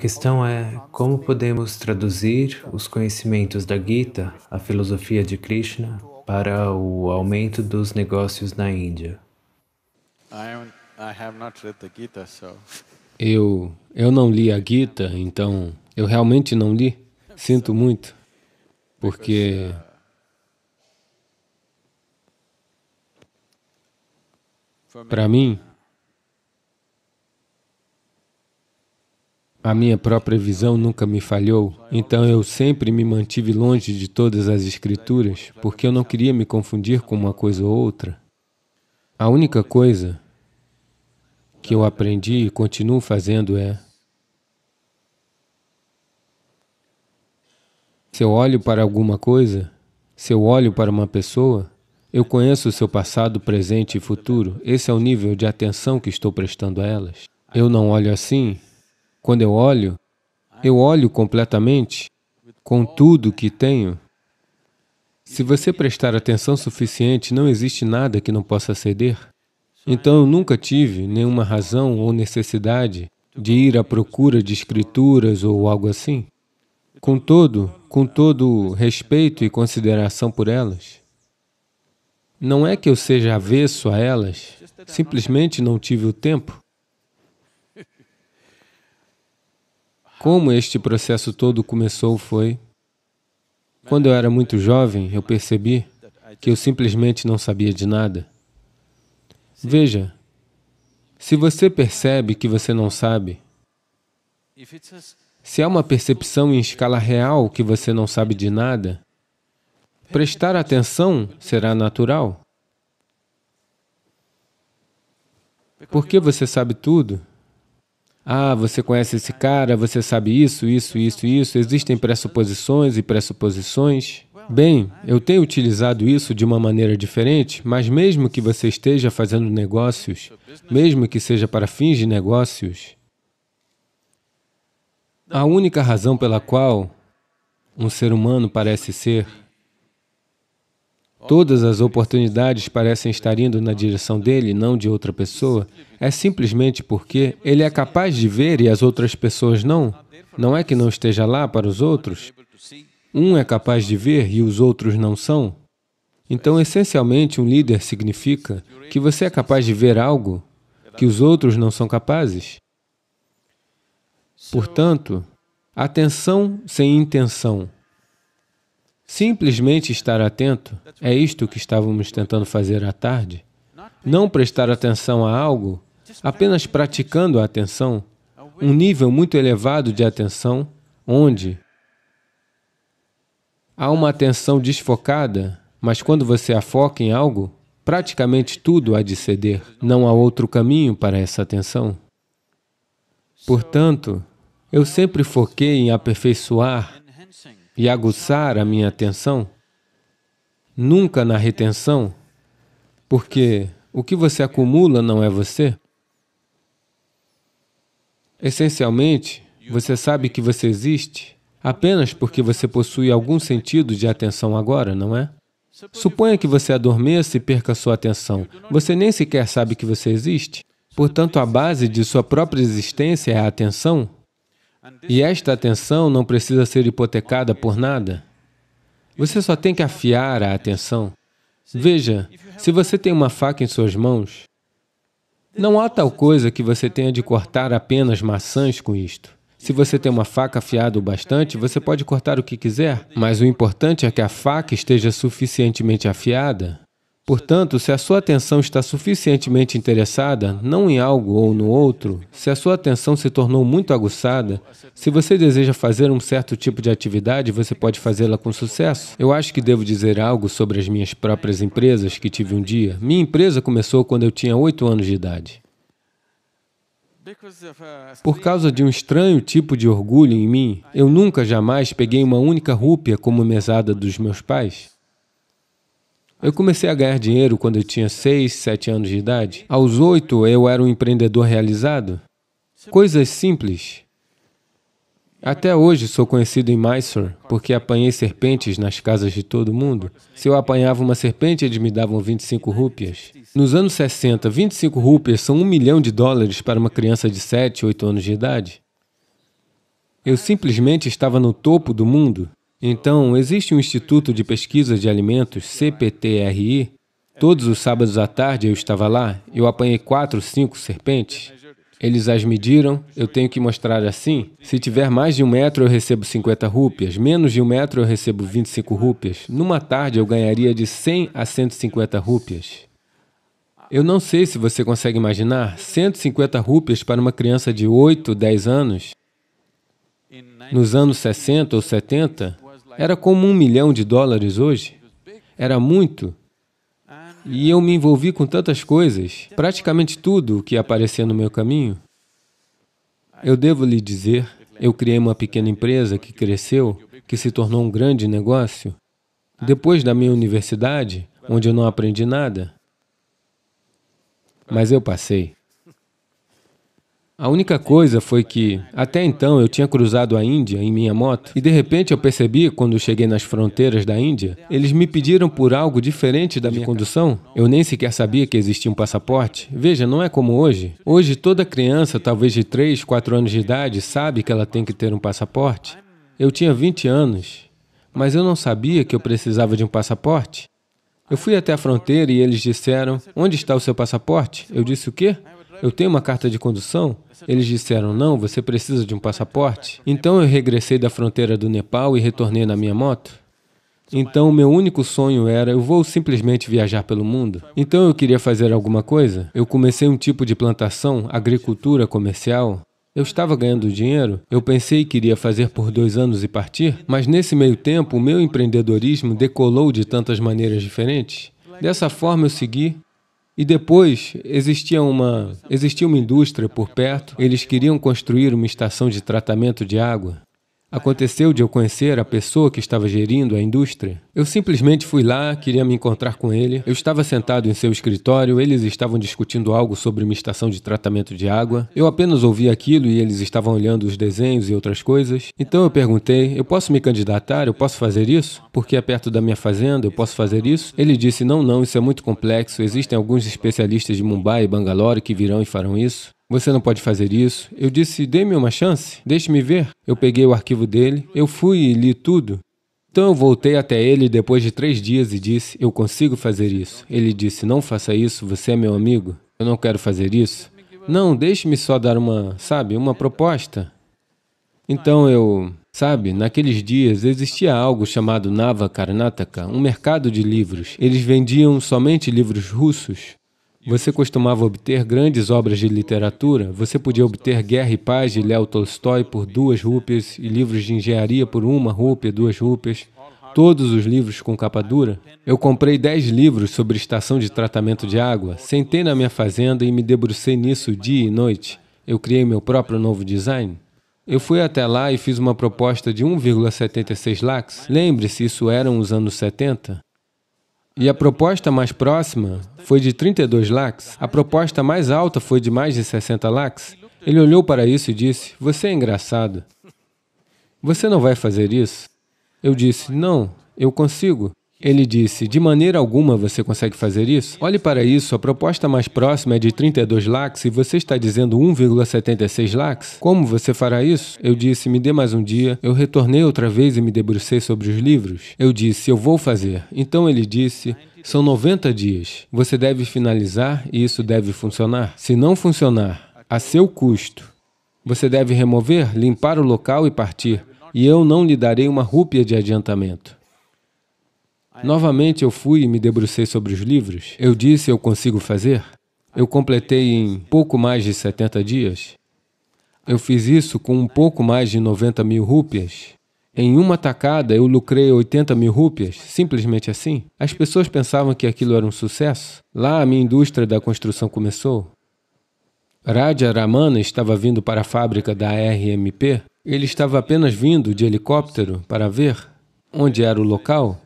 questão é como podemos traduzir os conhecimentos da Gita, a filosofia de Krishna, para o aumento dos negócios na Índia. Eu, eu não li a Gita, então eu realmente não li. Sinto muito, porque uh, para mim, A minha própria visão nunca me falhou, então eu sempre me mantive longe de todas as escrituras, porque eu não queria me confundir com uma coisa ou outra. A única coisa que eu aprendi e continuo fazendo é se eu olho para alguma coisa, se eu olho para uma pessoa, eu conheço o seu passado, presente e futuro. Esse é o nível de atenção que estou prestando a elas. Eu não olho assim, quando eu olho, eu olho completamente com tudo que tenho. Se você prestar atenção suficiente, não existe nada que não possa ceder. Então, eu nunca tive nenhuma razão ou necessidade de ir à procura de escrituras ou algo assim. Com todo, com todo respeito e consideração por elas, não é que eu seja avesso a elas, simplesmente não tive o tempo. Como este processo todo começou foi... Quando eu era muito jovem, eu percebi que eu simplesmente não sabia de nada. Veja, se você percebe que você não sabe, se há uma percepção em escala real que você não sabe de nada, prestar atenção será natural. Porque você sabe tudo. Ah, você conhece esse cara, você sabe isso, isso, isso, isso. Existem pressuposições e pressuposições. Bem, eu tenho utilizado isso de uma maneira diferente, mas mesmo que você esteja fazendo negócios, mesmo que seja para fins de negócios, a única razão pela qual um ser humano parece ser Todas as oportunidades parecem estar indo na direção dele, não de outra pessoa. É simplesmente porque ele é capaz de ver e as outras pessoas não. Não é que não esteja lá para os outros. Um é capaz de ver e os outros não são. Então, essencialmente, um líder significa que você é capaz de ver algo que os outros não são capazes. Portanto, atenção sem intenção. Simplesmente estar atento, é isto que estávamos tentando fazer à tarde. Não prestar atenção a algo, apenas praticando a atenção, um nível muito elevado de atenção, onde há uma atenção desfocada, mas quando você a foca em algo, praticamente tudo há de ceder. Não há outro caminho para essa atenção. Portanto, eu sempre foquei em aperfeiçoar e aguçar a minha atenção, nunca na retenção, porque o que você acumula não é você. Essencialmente, você sabe que você existe apenas porque você possui algum sentido de atenção agora, não é? Suponha que você adormeça e perca sua atenção. Você nem sequer sabe que você existe. Portanto, a base de sua própria existência é a atenção, e esta atenção não precisa ser hipotecada por nada. Você só tem que afiar a atenção. Veja, se você tem uma faca em suas mãos, não há tal coisa que você tenha de cortar apenas maçãs com isto. Se você tem uma faca afiada o bastante, você pode cortar o que quiser, mas o importante é que a faca esteja suficientemente afiada Portanto, se a sua atenção está suficientemente interessada, não em algo ou no outro, se a sua atenção se tornou muito aguçada, se você deseja fazer um certo tipo de atividade, você pode fazê-la com sucesso. Eu acho que devo dizer algo sobre as minhas próprias empresas que tive um dia. Minha empresa começou quando eu tinha oito anos de idade. Por causa de um estranho tipo de orgulho em mim, eu nunca jamais peguei uma única rúpia como mesada dos meus pais. Eu comecei a ganhar dinheiro quando eu tinha 6, 7 anos de idade. Aos 8, eu era um empreendedor realizado. Coisas simples. Até hoje sou conhecido em Mysore porque apanhei serpentes nas casas de todo mundo. Se eu apanhava uma serpente, eles me davam 25 rúpias. Nos anos 60, 25 rúpias são um milhão de dólares para uma criança de 7, 8 anos de idade. Eu simplesmente estava no topo do mundo. Então, existe um Instituto de Pesquisa de Alimentos, CPTRI. Todos os sábados à tarde eu estava lá, eu apanhei quatro, cinco serpentes. Eles as mediram, eu tenho que mostrar assim. Se tiver mais de um metro, eu recebo 50 rúpias. Menos de um metro, eu recebo 25 rúpias. Numa tarde, eu ganharia de 100 a 150 rúpias. Eu não sei se você consegue imaginar 150 rúpias para uma criança de 8, 10 anos. Nos anos 60 ou 70, era como um milhão de dólares hoje. Era muito. E eu me envolvi com tantas coisas, praticamente tudo o que aparecia no meu caminho. Eu devo lhe dizer, eu criei uma pequena empresa que cresceu, que se tornou um grande negócio. Depois da minha universidade, onde eu não aprendi nada, mas eu passei. A única coisa foi que, até então, eu tinha cruzado a Índia em minha moto e, de repente, eu percebi, quando cheguei nas fronteiras da Índia, eles me pediram por algo diferente da minha condução. Eu nem sequer sabia que existia um passaporte. Veja, não é como hoje. Hoje, toda criança, talvez de 3, 4 anos de idade, sabe que ela tem que ter um passaporte. Eu tinha 20 anos, mas eu não sabia que eu precisava de um passaporte. Eu fui até a fronteira e eles disseram, onde está o seu passaporte? Eu disse, o quê? Eu tenho uma carta de condução? Eles disseram: Não, você precisa de um passaporte. Então eu regressei da fronteira do Nepal e retornei na minha moto. Então, meu único sonho era, eu vou simplesmente viajar pelo mundo. Então, eu queria fazer alguma coisa. Eu comecei um tipo de plantação, agricultura comercial. Eu estava ganhando dinheiro, eu pensei que iria fazer por dois anos e partir, mas nesse meio tempo, o meu empreendedorismo decolou de tantas maneiras diferentes. Dessa forma, eu segui e depois, existia uma, existia uma indústria por perto, eles queriam construir uma estação de tratamento de água. Aconteceu de eu conhecer a pessoa que estava gerindo a indústria. Eu simplesmente fui lá, queria me encontrar com ele. Eu estava sentado em seu escritório, eles estavam discutindo algo sobre uma estação de tratamento de água. Eu apenas ouvi aquilo e eles estavam olhando os desenhos e outras coisas. Então eu perguntei: eu posso me candidatar? Eu posso fazer isso? Porque é perto da minha fazenda, eu posso fazer isso? Ele disse: não, não, isso é muito complexo. Existem alguns especialistas de Mumbai e Bangalore que virão e farão isso. Você não pode fazer isso. Eu disse, dê-me uma chance, deixe-me ver. Eu peguei o arquivo dele, eu fui e li tudo. Então eu voltei até ele depois de três dias e disse, eu consigo fazer isso. Ele disse, não faça isso, você é meu amigo, eu não quero fazer isso. Não, deixe-me só dar uma, sabe, uma proposta. Então eu, sabe, naqueles dias existia algo chamado Nava Karnataka, um mercado de livros. Eles vendiam somente livros russos. Você costumava obter grandes obras de literatura, você podia obter Guerra e Paz de Léo Tolstói por duas rúpias e livros de engenharia por uma rúpia, duas rúpias, todos os livros com capa dura. Eu comprei dez livros sobre estação de tratamento de água, sentei na minha fazenda e me debrucei nisso dia e noite. Eu criei meu próprio novo design. Eu fui até lá e fiz uma proposta de 1,76 lakhs. Lembre-se, isso eram os anos 70. E a proposta mais próxima foi de 32 lakhs, a proposta mais alta foi de mais de 60 lakhs. Ele olhou para isso e disse, você é engraçado. Você não vai fazer isso? Eu disse, não, eu consigo. Ele disse, de maneira alguma você consegue fazer isso? Olhe para isso, a proposta mais próxima é de 32 lakhs e você está dizendo 1,76 lakhs? Como você fará isso? Eu disse, me dê mais um dia. Eu retornei outra vez e me debrucei sobre os livros. Eu disse, eu vou fazer. Então ele disse, são 90 dias. Você deve finalizar e isso deve funcionar. Se não funcionar, a seu custo, você deve remover, limpar o local e partir. E eu não lhe darei uma rúpia de adiantamento. Novamente eu fui e me debrucei sobre os livros. Eu disse, eu consigo fazer. Eu completei em pouco mais de 70 dias. Eu fiz isso com um pouco mais de 90 mil rúpias. Em uma tacada, eu lucrei 80 mil rúpias, simplesmente assim. As pessoas pensavam que aquilo era um sucesso. Lá, a minha indústria da construção começou. Raja Ramana estava vindo para a fábrica da RMP. Ele estava apenas vindo de helicóptero para ver onde era o local.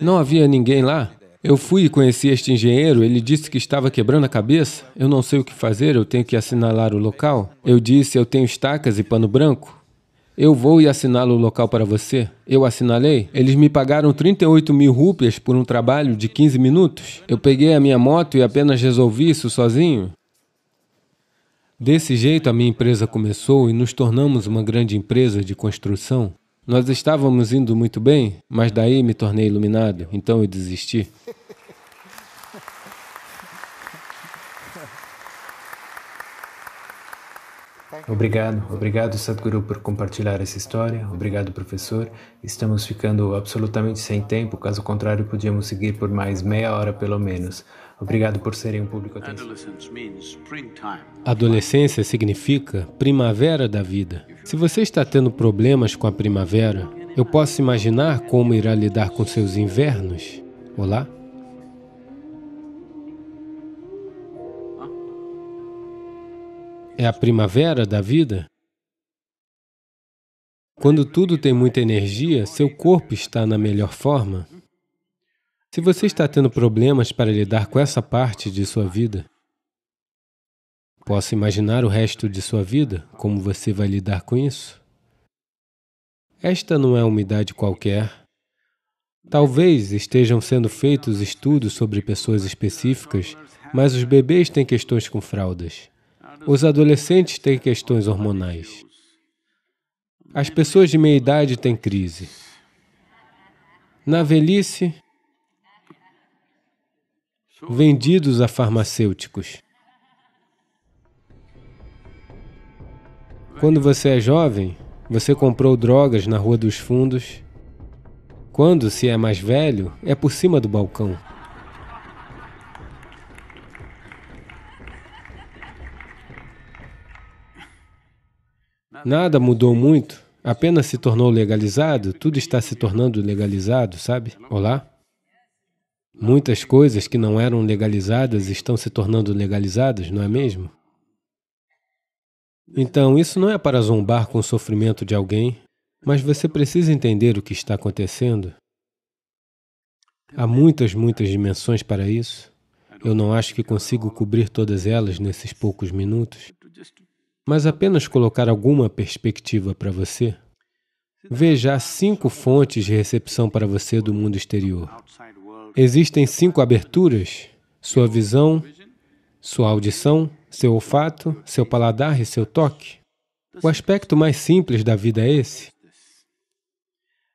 Não havia ninguém lá. Eu fui e conheci este engenheiro, ele disse que estava quebrando a cabeça. Eu não sei o que fazer, eu tenho que assinalar o local. Eu disse, eu tenho estacas e pano branco. Eu vou e assinalo o local para você. Eu assinalei. Eles me pagaram 38 mil rúpias por um trabalho de 15 minutos. Eu peguei a minha moto e apenas resolvi isso sozinho. Desse jeito, a minha empresa começou e nos tornamos uma grande empresa de construção. Nós estávamos indo muito bem, mas daí me tornei iluminado, então eu desisti. Obrigado, obrigado Sadhguru por compartilhar essa história, obrigado professor. Estamos ficando absolutamente sem tempo, caso contrário podíamos seguir por mais meia hora pelo menos. Obrigado por serem um público atento. Adolescência significa primavera da vida. Se você está tendo problemas com a primavera, eu posso imaginar como irá lidar com seus invernos. Olá? É a primavera da vida? Quando tudo tem muita energia, seu corpo está na melhor forma. Se você está tendo problemas para lidar com essa parte de sua vida, Posso imaginar o resto de sua vida? Como você vai lidar com isso? Esta não é uma idade qualquer. Talvez estejam sendo feitos estudos sobre pessoas específicas, mas os bebês têm questões com fraldas. Os adolescentes têm questões hormonais. As pessoas de meia idade têm crise. Na velhice, vendidos a farmacêuticos. Quando você é jovem, você comprou drogas na Rua dos Fundos. Quando se é mais velho, é por cima do balcão. Nada mudou muito, apenas se tornou legalizado, tudo está se tornando legalizado, sabe? Olá? Muitas coisas que não eram legalizadas estão se tornando legalizadas, não é mesmo? Então, isso não é para zombar com o sofrimento de alguém, mas você precisa entender o que está acontecendo. Há muitas, muitas dimensões para isso. Eu não acho que consigo cobrir todas elas nesses poucos minutos, mas apenas colocar alguma perspectiva para você. Veja há cinco fontes de recepção para você do mundo exterior. Existem cinco aberturas: sua visão, sua audição, seu olfato, seu paladar e seu toque. O aspecto mais simples da vida é esse.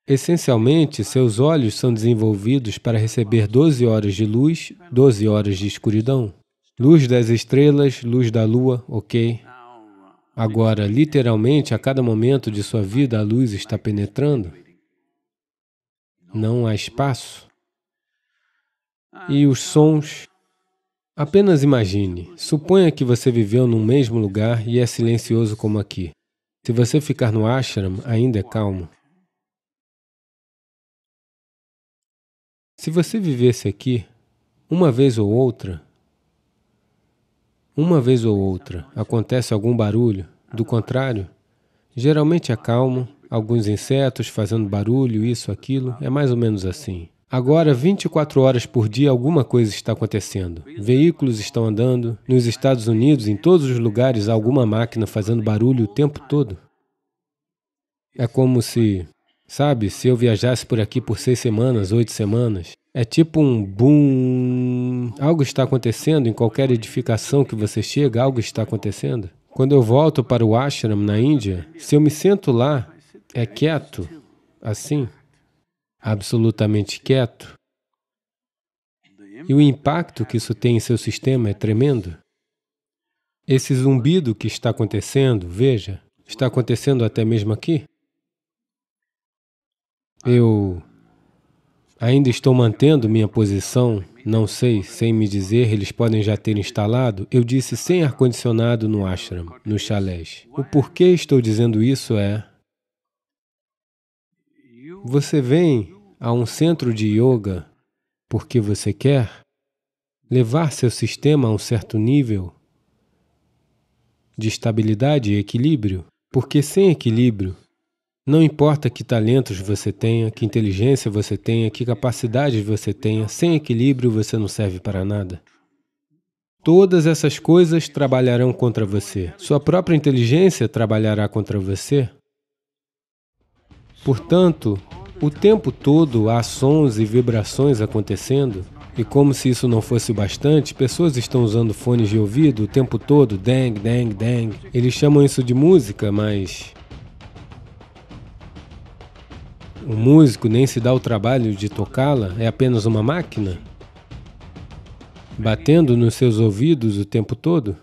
Essencialmente, seus olhos são desenvolvidos para receber 12 horas de luz, 12 horas de escuridão. Luz das estrelas, luz da lua, ok. Agora, literalmente, a cada momento de sua vida, a luz está penetrando. Não há espaço. E os sons, Apenas imagine, suponha que você viveu num mesmo lugar e é silencioso como aqui. Se você ficar no ashram, ainda é calmo. Se você vivesse aqui, uma vez ou outra, uma vez ou outra, acontece algum barulho, do contrário, geralmente é calmo, alguns insetos fazendo barulho, isso, aquilo, é mais ou menos assim. Agora, 24 horas por dia, alguma coisa está acontecendo. Veículos estão andando. Nos Estados Unidos, em todos os lugares, há alguma máquina fazendo barulho o tempo todo. É como se, sabe, se eu viajasse por aqui por seis semanas, oito semanas. É tipo um boom. Algo está acontecendo em qualquer edificação que você chega, algo está acontecendo. Quando eu volto para o ashram na Índia, se eu me sento lá, é quieto, assim, absolutamente quieto. E o impacto que isso tem em seu sistema é tremendo. Esse zumbido que está acontecendo, veja, está acontecendo até mesmo aqui. Eu ainda estou mantendo minha posição, não sei, sem me dizer, eles podem já ter instalado. Eu disse sem ar-condicionado no ashram, no chalés. O porquê estou dizendo isso é... Você vem a um centro de yoga porque você quer levar seu sistema a um certo nível de estabilidade e equilíbrio, porque sem equilíbrio, não importa que talentos você tenha, que inteligência você tenha, que capacidades você tenha, sem equilíbrio você não serve para nada. Todas essas coisas trabalharão contra você. Sua própria inteligência trabalhará contra você. Portanto, o tempo todo há sons e vibrações acontecendo, e como se isso não fosse bastante, pessoas estão usando fones de ouvido o tempo todo, dang, dang, dang. Eles chamam isso de música, mas. O músico nem se dá o trabalho de tocá-la, é apenas uma máquina batendo nos seus ouvidos o tempo todo?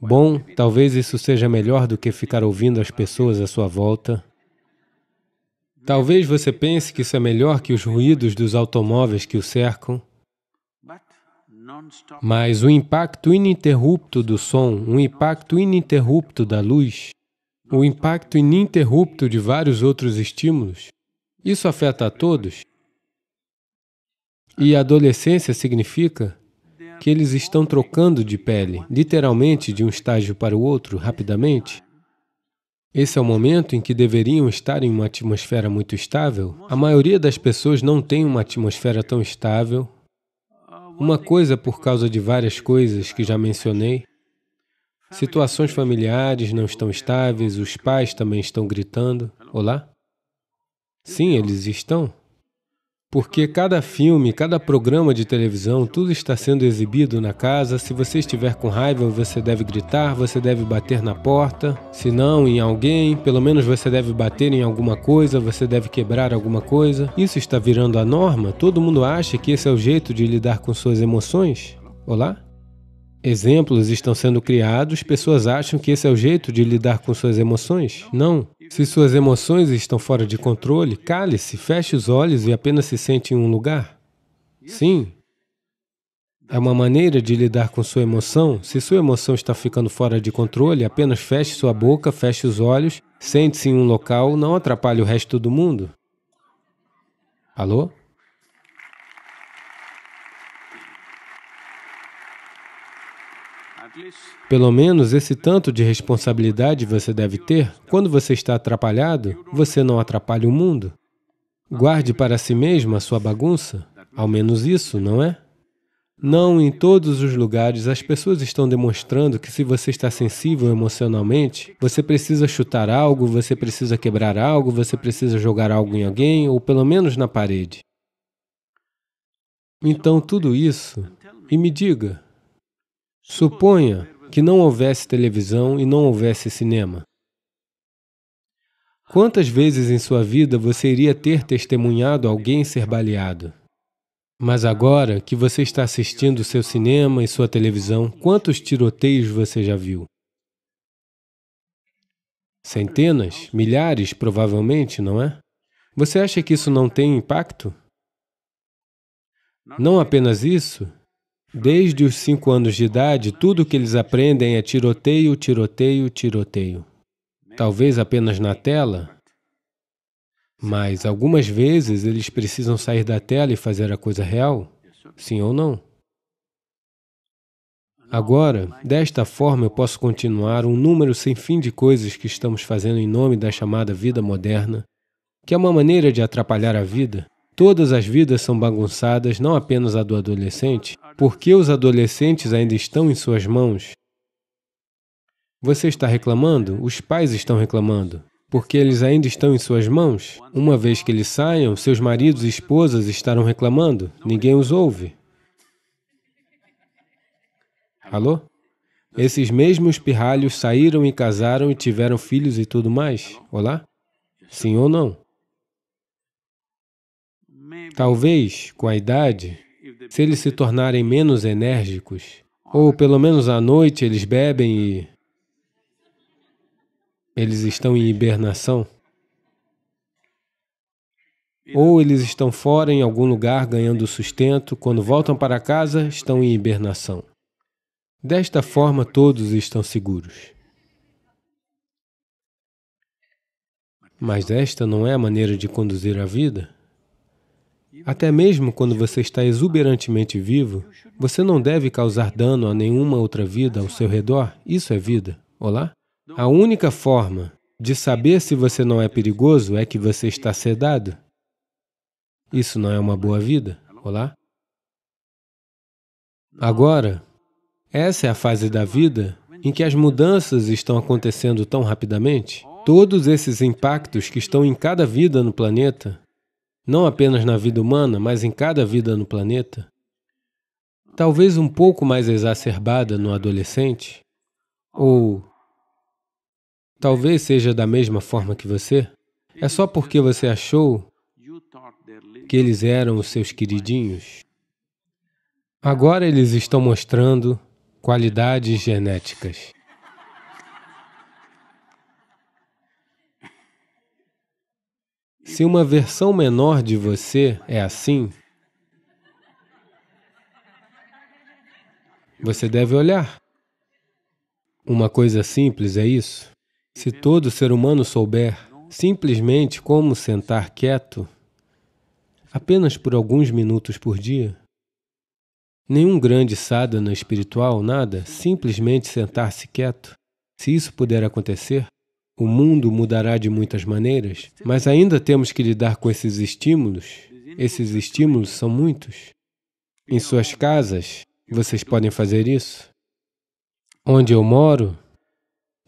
Bom, talvez isso seja melhor do que ficar ouvindo as pessoas à sua volta Talvez você pense que isso é melhor que os ruídos dos automóveis que o cercam, mas o impacto ininterrupto do som, o impacto ininterrupto da luz, o impacto ininterrupto de vários outros estímulos, isso afeta a todos. E adolescência significa que eles estão trocando de pele, literalmente de um estágio para o outro, rapidamente. Esse é o momento em que deveriam estar em uma atmosfera muito estável. A maioria das pessoas não tem uma atmosfera tão estável. Uma coisa por causa de várias coisas que já mencionei. Situações familiares não estão estáveis, os pais também estão gritando. Olá? Sim, eles estão. Porque cada filme, cada programa de televisão, tudo está sendo exibido na casa. Se você estiver com raiva, você deve gritar, você deve bater na porta. Se não, em alguém, pelo menos você deve bater em alguma coisa, você deve quebrar alguma coisa. Isso está virando a norma? Todo mundo acha que esse é o jeito de lidar com suas emoções? Olá? exemplos estão sendo criados, pessoas acham que esse é o jeito de lidar com suas emoções. Não. Se suas emoções estão fora de controle, cale-se, feche os olhos e apenas se sente em um lugar. Sim. É uma maneira de lidar com sua emoção. Se sua emoção está ficando fora de controle, apenas feche sua boca, feche os olhos, sente-se em um local, não atrapalhe o resto do mundo. Alô? Pelo menos esse tanto de responsabilidade você deve ter. Quando você está atrapalhado, você não atrapalha o mundo. Guarde para si mesmo a sua bagunça. Ao menos isso, não é? Não em todos os lugares as pessoas estão demonstrando que se você está sensível emocionalmente, você precisa chutar algo, você precisa quebrar algo, você precisa jogar algo em alguém ou pelo menos na parede. Então tudo isso, e me diga, Suponha que não houvesse televisão e não houvesse cinema. Quantas vezes em sua vida você iria ter testemunhado alguém ser baleado? Mas agora que você está assistindo seu cinema e sua televisão, quantos tiroteios você já viu? Centenas? Milhares, provavelmente, não é? Você acha que isso não tem impacto? Não apenas isso, Desde os cinco anos de idade, tudo o que eles aprendem é tiroteio, tiroteio, tiroteio. Talvez apenas na tela, mas algumas vezes eles precisam sair da tela e fazer a coisa real, sim ou não? Agora, desta forma eu posso continuar um número sem fim de coisas que estamos fazendo em nome da chamada vida moderna, que é uma maneira de atrapalhar a vida. Todas as vidas são bagunçadas, não apenas a do adolescente, porque os adolescentes ainda estão em suas mãos. Você está reclamando? Os pais estão reclamando. Porque eles ainda estão em suas mãos? Uma vez que eles saiam, seus maridos e esposas estarão reclamando. Ninguém os ouve. Alô? Esses mesmos pirralhos saíram e casaram e tiveram filhos e tudo mais. Olá? Sim ou não? Talvez, com a idade, se eles se tornarem menos enérgicos, ou pelo menos à noite eles bebem e eles estão em hibernação, ou eles estão fora em algum lugar ganhando sustento, quando voltam para casa estão em hibernação. Desta forma todos estão seguros. Mas esta não é a maneira de conduzir a vida. Até mesmo quando você está exuberantemente vivo, você não deve causar dano a nenhuma outra vida ao seu redor. Isso é vida. Olá? A única forma de saber se você não é perigoso é que você está sedado. Isso não é uma boa vida. Olá? Agora, essa é a fase da vida em que as mudanças estão acontecendo tão rapidamente. Todos esses impactos que estão em cada vida no planeta não apenas na vida humana, mas em cada vida no planeta, talvez um pouco mais exacerbada no adolescente, ou talvez seja da mesma forma que você, é só porque você achou que eles eram os seus queridinhos. Agora eles estão mostrando qualidades genéticas. Se uma versão menor de você é assim, você deve olhar. Uma coisa simples é isso. Se todo ser humano souber simplesmente como sentar quieto, apenas por alguns minutos por dia, nenhum grande sadhana espiritual, nada, simplesmente sentar-se quieto, se isso puder acontecer, o mundo mudará de muitas maneiras, mas ainda temos que lidar com esses estímulos. Esses estímulos são muitos. Em suas casas, vocês podem fazer isso. Onde eu moro,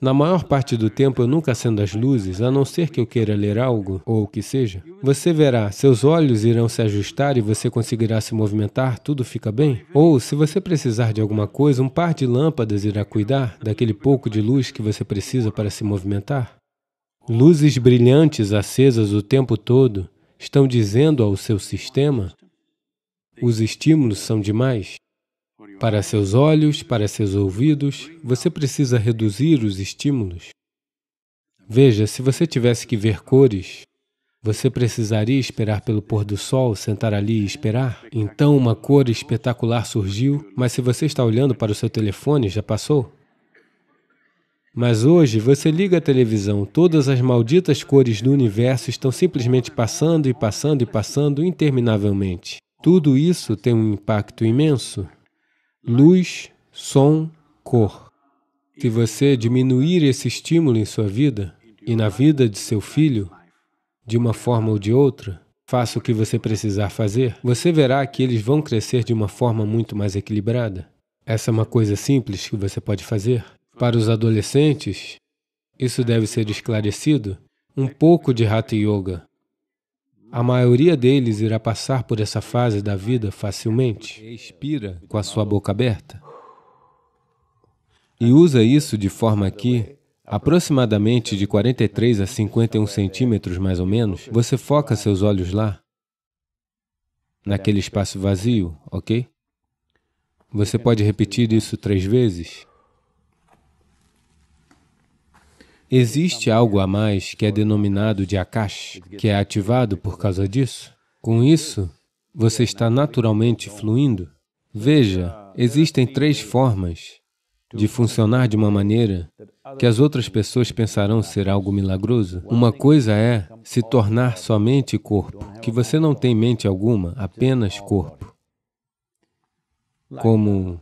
na maior parte do tempo eu nunca acendo as luzes, a não ser que eu queira ler algo, ou o que seja. Você verá, seus olhos irão se ajustar e você conseguirá se movimentar, tudo fica bem. Ou, se você precisar de alguma coisa, um par de lâmpadas irá cuidar daquele pouco de luz que você precisa para se movimentar. Luzes brilhantes acesas o tempo todo estão dizendo ao seu sistema: os estímulos são demais. Para seus olhos, para seus ouvidos, você precisa reduzir os estímulos. Veja, se você tivesse que ver cores, você precisaria esperar pelo pôr do sol, sentar ali e esperar? Então uma cor espetacular surgiu, mas se você está olhando para o seu telefone, já passou? Mas hoje você liga a televisão, todas as malditas cores do universo estão simplesmente passando e passando e passando interminavelmente. Tudo isso tem um impacto imenso luz, som, cor. Se você diminuir esse estímulo em sua vida e na vida de seu filho, de uma forma ou de outra, faça o que você precisar fazer, você verá que eles vão crescer de uma forma muito mais equilibrada. Essa é uma coisa simples que você pode fazer. Para os adolescentes, isso deve ser esclarecido, um pouco de Hatha Yoga a maioria deles irá passar por essa fase da vida facilmente. Expira com a sua boca aberta. E usa isso de forma que, aproximadamente de 43 a 51 centímetros mais ou menos, você foca seus olhos lá, naquele espaço vazio, ok? Você pode repetir isso três vezes. Existe algo a mais que é denominado de Akash, que é ativado por causa disso. Com isso, você está naturalmente fluindo. Veja, existem três formas de funcionar de uma maneira que as outras pessoas pensarão ser algo milagroso. Uma coisa é se tornar somente corpo, que você não tem mente alguma, apenas corpo. Como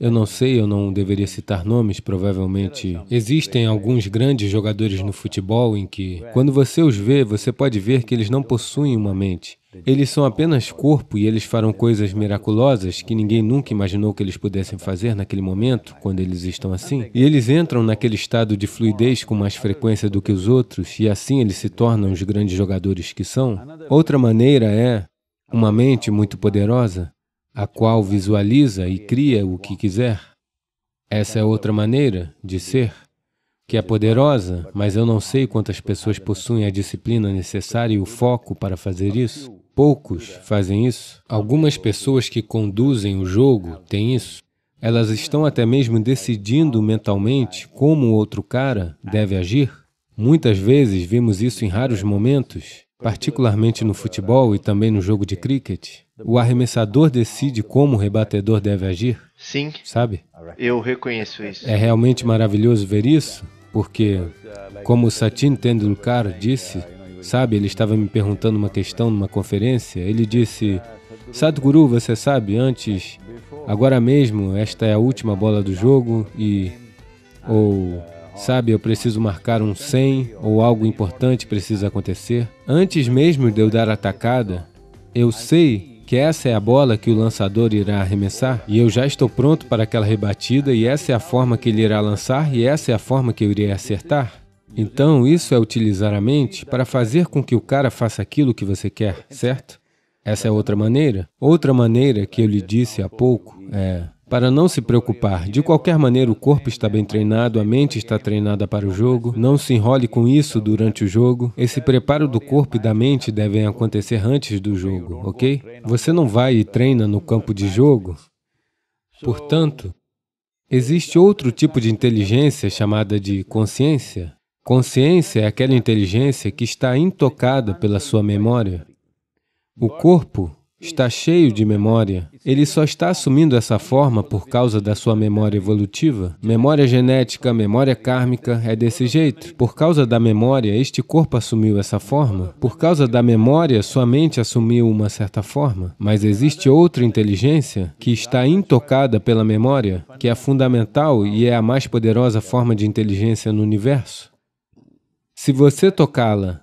eu não sei, eu não deveria citar nomes, provavelmente. Existem alguns grandes jogadores no futebol em que, quando você os vê, você pode ver que eles não possuem uma mente. Eles são apenas corpo e eles farão coisas miraculosas que ninguém nunca imaginou que eles pudessem fazer naquele momento, quando eles estão assim. E eles entram naquele estado de fluidez com mais frequência do que os outros, e assim eles se tornam os grandes jogadores que são. Outra maneira é uma mente muito poderosa a qual visualiza e cria o que quiser. Essa é outra maneira de ser, que é poderosa, mas eu não sei quantas pessoas possuem a disciplina necessária e o foco para fazer isso. Poucos fazem isso. Algumas pessoas que conduzem o jogo têm isso. Elas estão até mesmo decidindo mentalmente como o outro cara deve agir. Muitas vezes vimos isso em raros momentos, particularmente no futebol e também no jogo de críquete, o arremessador decide como o rebatedor deve agir? Sim. Sabe? Eu reconheço isso. É realmente maravilhoso ver isso, porque, como o Satin Tendulkar disse, sabe, ele estava me perguntando uma questão numa conferência, ele disse, Sadhguru, você sabe, antes, agora mesmo, esta é a última bola do jogo e... Ou Sabe, eu preciso marcar um 100 ou algo importante precisa acontecer. Antes mesmo de eu dar a tacada, eu sei que essa é a bola que o lançador irá arremessar e eu já estou pronto para aquela rebatida e essa é a forma que ele irá lançar e essa é a forma que eu irei acertar. Então, isso é utilizar a mente para fazer com que o cara faça aquilo que você quer, certo? Essa é outra maneira. Outra maneira que eu lhe disse há pouco é para não se preocupar. De qualquer maneira, o corpo está bem treinado, a mente está treinada para o jogo. Não se enrole com isso durante o jogo. Esse preparo do corpo e da mente devem acontecer antes do jogo, ok? Você não vai e treina no campo de jogo. Portanto, existe outro tipo de inteligência chamada de consciência. Consciência é aquela inteligência que está intocada pela sua memória. O corpo está cheio de memória. Ele só está assumindo essa forma por causa da sua memória evolutiva. Memória genética, memória kármica, é desse jeito. Por causa da memória, este corpo assumiu essa forma. Por causa da memória, sua mente assumiu uma certa forma. Mas existe outra inteligência que está intocada pela memória, que é fundamental e é a mais poderosa forma de inteligência no universo. Se você tocá-la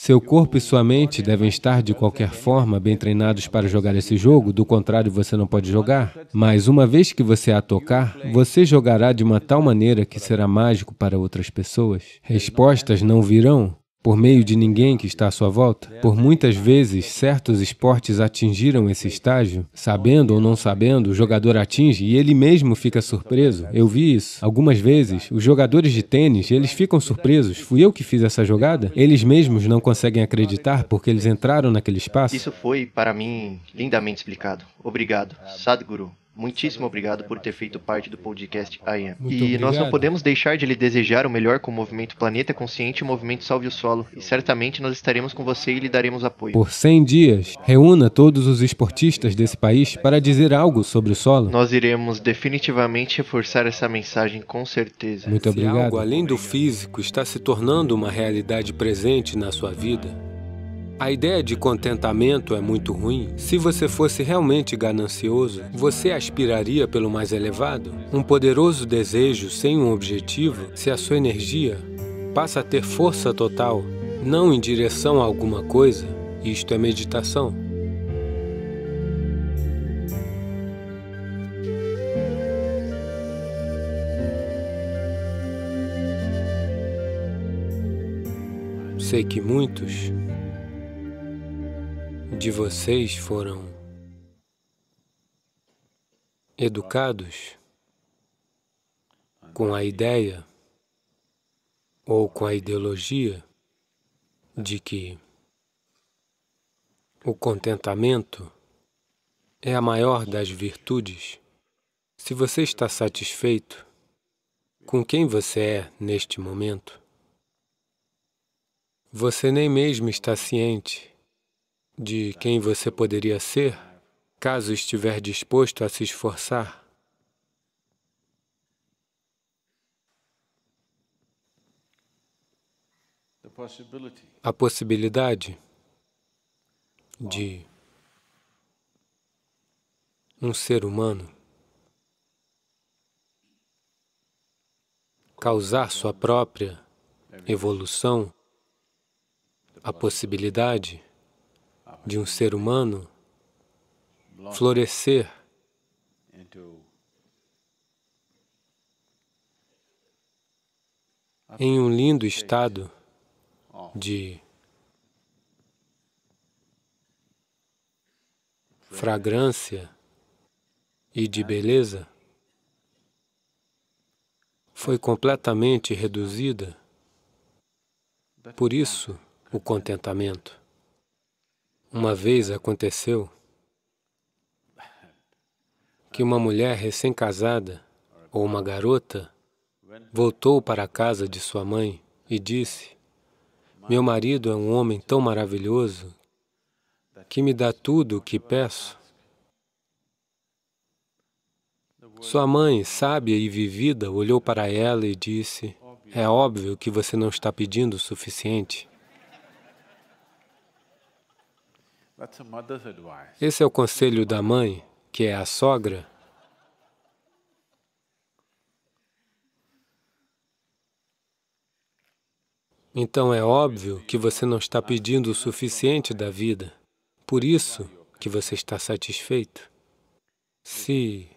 seu corpo e sua mente devem estar, de qualquer forma, bem treinados para jogar esse jogo, do contrário, você não pode jogar. Mas uma vez que você a tocar, você jogará de uma tal maneira que será mágico para outras pessoas. Respostas não virão, por meio de ninguém que está à sua volta. É, por né? muitas vezes, certos esportes atingiram esse estágio. Sabendo ou não sabendo, o jogador atinge e ele mesmo fica surpreso. Eu vi isso. Algumas vezes, os jogadores de tênis, eles ficam surpresos. Fui eu que fiz essa jogada? Eles mesmos não conseguem acreditar porque eles entraram naquele espaço. Isso foi, para mim, lindamente explicado. Obrigado, Sadhguru. Muitíssimo obrigado por ter feito parte do podcast AIA. Muito e obrigado. nós não podemos deixar de lhe desejar o melhor com o movimento Planeta Consciente e o movimento Salve o Solo. E certamente nós estaremos com você e lhe daremos apoio. Por 100 dias, reúna todos os esportistas desse país para dizer algo sobre o solo. Nós iremos definitivamente reforçar essa mensagem com certeza. Muito obrigado. Se algo além do físico está se tornando uma realidade presente na sua vida, a ideia de contentamento é muito ruim. Se você fosse realmente ganancioso, você aspiraria pelo mais elevado? Um poderoso desejo sem um objetivo, se a sua energia passa a ter força total, não em direção a alguma coisa, isto é meditação. Sei que muitos de vocês foram educados com a ideia ou com a ideologia de que o contentamento é a maior das virtudes. Se você está satisfeito com quem você é neste momento, você nem mesmo está ciente de quem você poderia ser, caso estiver disposto a se esforçar. A possibilidade de um ser humano causar sua própria evolução, a possibilidade de um ser humano florescer em um lindo estado de fragrância e de beleza foi completamente reduzida. Por isso, o contentamento. Uma vez aconteceu que uma mulher recém-casada ou uma garota voltou para a casa de sua mãe e disse, meu marido é um homem tão maravilhoso que me dá tudo o que peço. Sua mãe, sábia e vivida, olhou para ela e disse, é óbvio que você não está pedindo o suficiente. Esse é o conselho da mãe, que é a sogra. Então é óbvio que você não está pedindo o suficiente da vida. Por isso que você está satisfeito. Se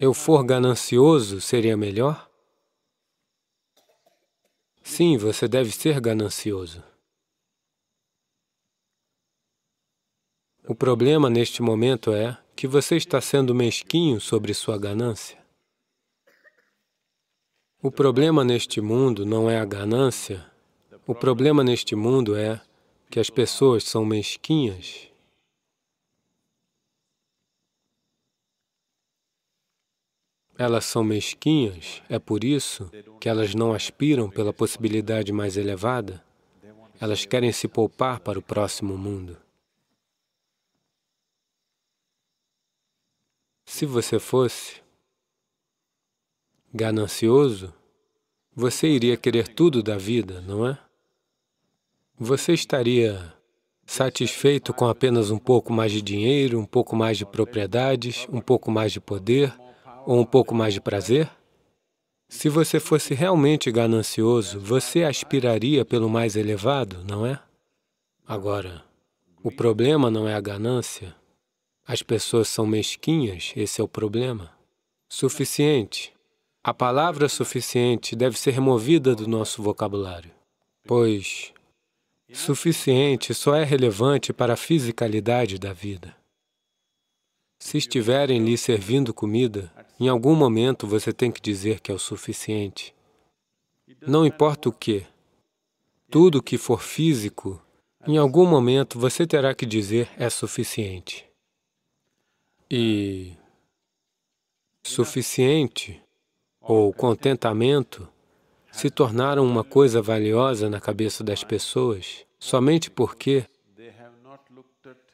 eu for ganancioso, seria melhor? Sim, você deve ser ganancioso. O problema neste momento é que você está sendo mesquinho sobre sua ganância. O problema neste mundo não é a ganância. O problema neste mundo é que as pessoas são mesquinhas. Elas são mesquinhas, é por isso que elas não aspiram pela possibilidade mais elevada. Elas querem se poupar para o próximo mundo. Se você fosse ganancioso, você iria querer tudo da vida, não é? Você estaria satisfeito com apenas um pouco mais de dinheiro, um pouco mais de propriedades, um pouco mais de poder ou um pouco mais de prazer? Se você fosse realmente ganancioso, você aspiraria pelo mais elevado, não é? Agora, o problema não é a ganância, as pessoas são mesquinhas, esse é o problema. Suficiente. A palavra suficiente deve ser removida do nosso vocabulário, pois suficiente só é relevante para a fisicalidade da vida. Se estiverem lhe servindo comida, em algum momento você tem que dizer que é o suficiente. Não importa o que, tudo que for físico, em algum momento você terá que dizer é suficiente e suficiente ou contentamento se tornaram uma coisa valiosa na cabeça das pessoas somente porque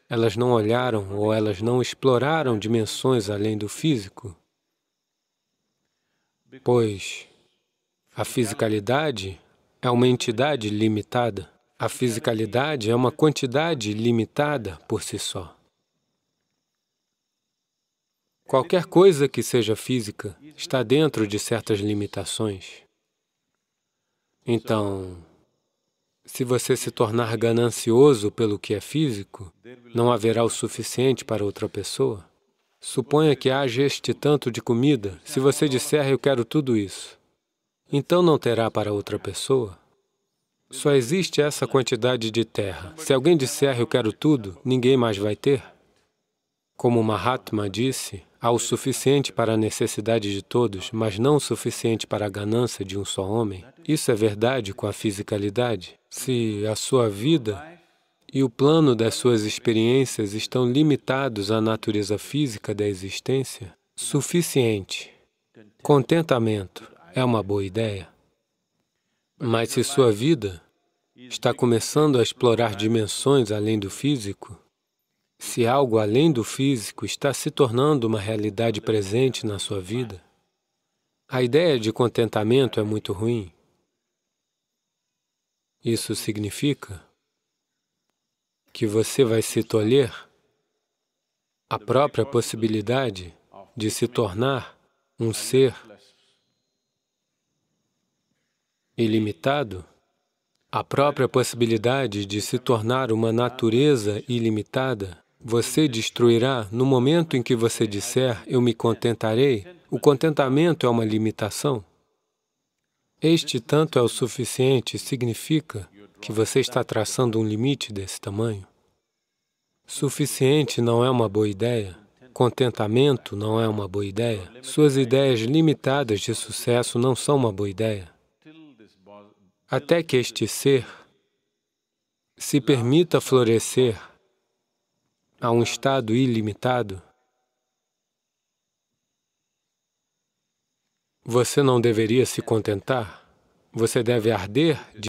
elas não olharam ou elas não exploraram dimensões além do físico, pois a fisicalidade é uma entidade limitada. A fisicalidade é uma quantidade limitada por si só. Qualquer coisa que seja física está dentro de certas limitações. Então, se você se tornar ganancioso pelo que é físico, não haverá o suficiente para outra pessoa. Suponha que haja este tanto de comida, se você disser, eu quero tudo isso, então não terá para outra pessoa. Só existe essa quantidade de terra. Se alguém disser, eu quero tudo, ninguém mais vai ter. Como Mahatma disse, Há o suficiente para a necessidade de todos, mas não o suficiente para a ganância de um só homem. Isso é verdade com a fisicalidade. Se a sua vida e o plano das suas experiências estão limitados à natureza física da existência, suficiente, contentamento é uma boa ideia. Mas se sua vida está começando a explorar dimensões além do físico, se algo além do físico está se tornando uma realidade presente na sua vida, a ideia de contentamento é muito ruim. Isso significa que você vai se tolher a própria possibilidade de se tornar um ser ilimitado, a própria possibilidade de se tornar uma natureza ilimitada, você destruirá no momento em que você disser, eu me contentarei. O contentamento é uma limitação. Este tanto é o suficiente significa que você está traçando um limite desse tamanho. Suficiente não é uma boa ideia. Contentamento não é uma boa ideia. Suas ideias limitadas de sucesso não são uma boa ideia. Até que este ser se permita florescer a um estado ilimitado, você não deveria se contentar, você deve arder de